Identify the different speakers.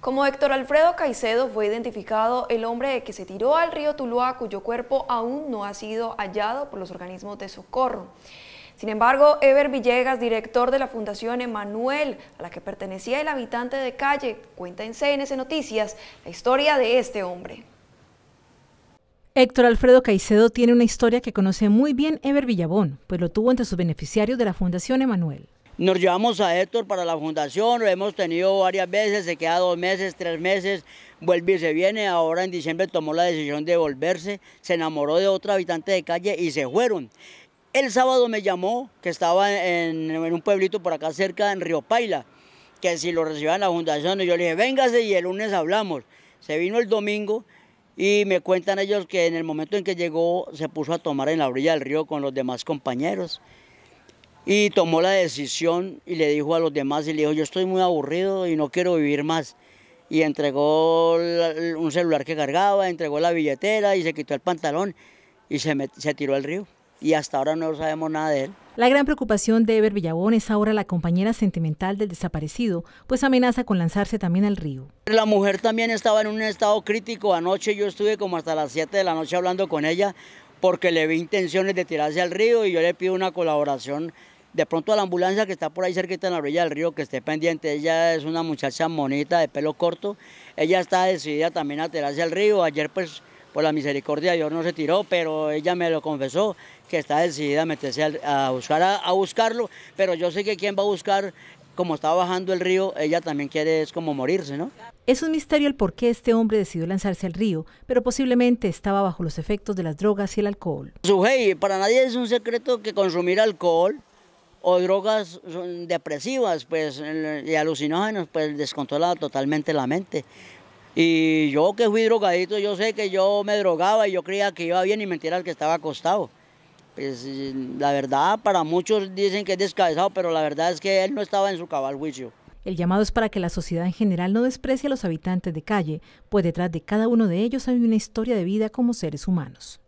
Speaker 1: Como Héctor Alfredo Caicedo fue identificado el hombre que se tiró al río Tuluá, cuyo cuerpo aún no ha sido hallado por los organismos de socorro. Sin embargo, Ever Villegas, director de la Fundación Emanuel, a la que pertenecía el habitante de calle, cuenta en CNC Noticias la historia de este hombre.
Speaker 2: Héctor Alfredo Caicedo tiene una historia que conoce muy bien Ever Villabón, pues lo tuvo entre sus beneficiarios de la Fundación Emanuel.
Speaker 3: Nos llevamos a Héctor para la fundación, lo hemos tenido varias veces, se queda dos meses, tres meses, vuelve y se viene. Ahora en diciembre tomó la decisión de volverse, se enamoró de otra habitante de calle y se fueron. El sábado me llamó, que estaba en, un pueblito por acá cerca, en Río Paila, que si lo recibían la fundación, yo le dije, véngase y el lunes hablamos. Se vino el domingo y me cuentan ellos que en el momento en que llegó se puso a tomar en la orilla del río con los demás compañeros y tomó la decisión y le dijo a los demás y dijo yo estoy muy aburrido y no quiero vivir más y entregó un celular que cargaba, entregó la billetera y se quitó el pantalón y se, se tiró al río y hasta ahora no sabemos nada de él.
Speaker 2: La gran preocupación de Ever Villabón es ahora la compañera sentimental del desaparecido, pues amenaza con lanzarse también al río.
Speaker 3: La mujer también estaba en un estado crítico. Anoche yo estuve como hasta las 7 de la noche hablando con ella porque le vi intenciones de tirarse al río y yo le pido una colaboración de pronto a la ambulancia que está por ahí cerquita en la orilla del río, que esté pendiente, ella es una muchacha monita de pelo corto, ella está decidida también a tirarse al río, ayer pues por la misericordia de Dios no se tiró, pero ella me lo confesó, que está decidida a meterse a, buscar, a, buscarlo, pero yo sé que quien va a buscar, como está bajando el río, ella también quiere es como morirse, ¿no?
Speaker 2: Es un misterio el por qué este hombre decidió lanzarse al río, pero posiblemente estaba bajo los efectos de las drogas y el alcohol.
Speaker 3: hey para nadie es un secreto que consumir alcohol o drogas depresivas, pues, y alucinógenos, pues descontrola totalmente la mente. Y yo que fui drogadito, yo sé que yo me drogaba y yo creía que iba bien y mentira el que estaba acostado. Pues la verdad, para muchos dicen que es descabezado, pero la verdad es que él no estaba en su cabal juicio.
Speaker 2: El llamado es para que la sociedad en general no desprecie a los habitantes de calle, pues detrás de cada uno de ellos hay una historia de vida como seres humanos.